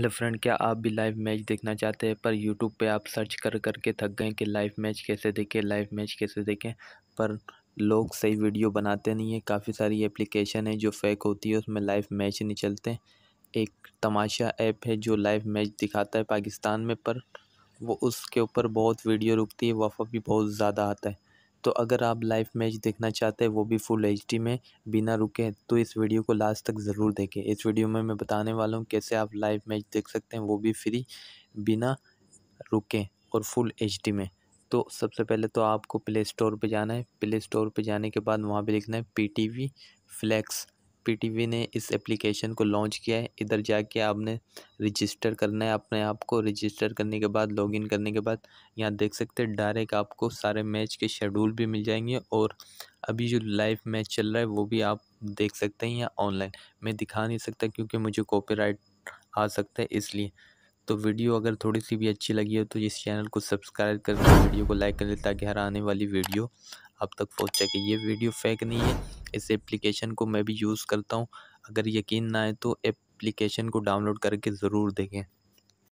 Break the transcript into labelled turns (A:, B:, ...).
A: hello friend क्या आप भी लाइव मैच देखना चाहते हैं पर यूट्यूब पे आप सर्च कर करके थक गए कि लाइव मैच कैसे देखें लाइव मैच कैसे देखें पर लोग सही वीडियो बनाते नहीं हैं काफ़ी सारी एप्लीकेशन है जो फेक होती है उसमें लाइव मैच नहीं चलते एक तमाशा ऐप है जो लाइव मैच दिखाता है पाकिस्तान में पर वो उसके ऊपर बहुत वीडियो रुकती है वफ़ा भी बहुत ज़्यादा आता है तो अगर आप लाइव मैच देखना चाहते हैं वो भी फुल एच में बिना रुके तो इस वीडियो को लास्ट तक ज़रूर देखें इस वीडियो में मैं बताने वाला हूँ कैसे आप लाइव मैच देख सकते हैं वो भी फ्री बिना रुकें और फुल एच में तो सबसे पहले तो आपको प्ले स्टोर पर जाना है प्ले स्टोर पर जाने के बाद वहाँ पर लिखना है P T V flex PTV ने इस एप्लीकेशन को लॉन्च किया है इधर जाके आपने रजिस्टर करना है अपने आप को रजिस्टर करने के बाद लॉगिन करने के बाद यहाँ देख सकते हैं डायरेक्ट आपको सारे मैच के शेड्यूल भी मिल जाएंगे और अभी जो लाइव मैच चल रहा है वो भी आप देख सकते हैं यहाँ ऑनलाइन मैं दिखा नहीं सकता क्योंकि मुझे कॉपी आ सकता है इसलिए तो वीडियो अगर थोड़ी सी भी अच्छी लगी हो तो इस चैनल को सब्सक्राइब कर वीडियो को लाइक कर ले ताकि हर आने वाली वीडियो अब तक पहुँच सके ये वीडियो फेक नहीं है इस एप्लीकेशन को मैं भी यूज़ करता हूँ अगर यकीन ना आए तो एप्लीकेशन को डाउनलोड करके ज़रूर देखें